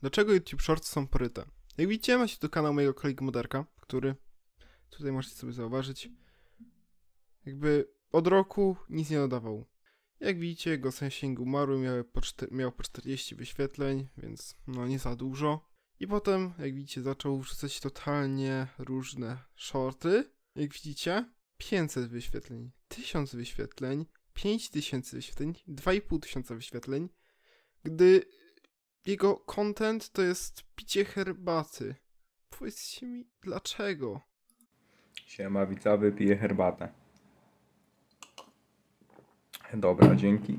Dlaczego YouTube Shorts są poryte? Jak widzicie, ma się tu kanał mojego kolegi Moderka, który tutaj możecie sobie zauważyć, jakby od roku nic nie dodawał. Jak widzicie, jego zasięg umarły, miał po, miał po 40 wyświetleń, więc no nie za dużo. I potem, jak widzicie, zaczął wrzucać totalnie różne shorty. Jak widzicie, 500 wyświetleń, 1000 wyświetleń, 5000 wyświetleń, 2500 wyświetleń. Gdy jego content to jest picie herbaty. Powiedzcie mi, dlaczego? Siema, widzowy, piję herbatę. Dobra, dzięki.